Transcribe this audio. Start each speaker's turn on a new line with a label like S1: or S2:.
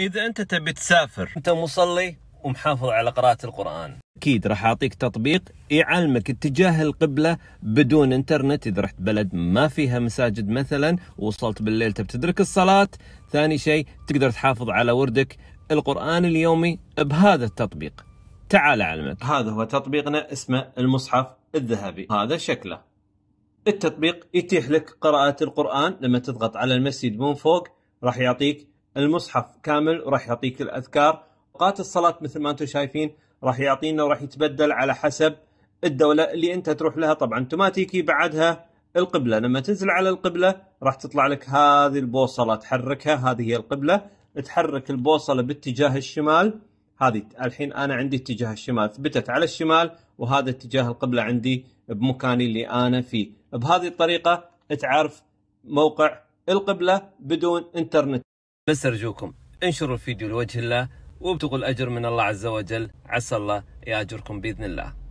S1: إذا أنت تبي تسافر أنت مصلي ومحافظ على قراءة القرآن أكيد راح أعطيك تطبيق يعلمك اتجاه القبلة بدون إنترنت إذا رحت بلد ما فيها مساجد مثلا ووصلت بالليل تبي تدرك الصلاة ثاني شيء تقدر تحافظ على وردك القرآن اليومي بهذا التطبيق تعال أعلمك هذا هو تطبيقنا اسمه المصحف الذهبي هذا شكله التطبيق يتيح لك قراءة القرآن لما تضغط على المسجد من فوق راح يعطيك المصحف كامل وراح يعطيك الاذكار اوقات الصلاه مثل ما انتم شايفين راح يعطينا وراح يتبدل على حسب الدوله اللي انت تروح لها طبعا اوتوماتيكي بعدها القبله لما تنزل على القبله راح تطلع لك هذه البوصله تحركها هذه هي القبله تحرك البوصله باتجاه الشمال هذه الحين انا عندي اتجاه الشمال ثبتت على الشمال وهذا اتجاه القبله عندي بمكاني اللي انا فيه بهذه الطريقه تعرف موقع القبله بدون انترنت بس أرجوكم انشروا الفيديو لوجه الله وابتغوا الأجر من الله عز وجل عسى الله يأجركم بإذن الله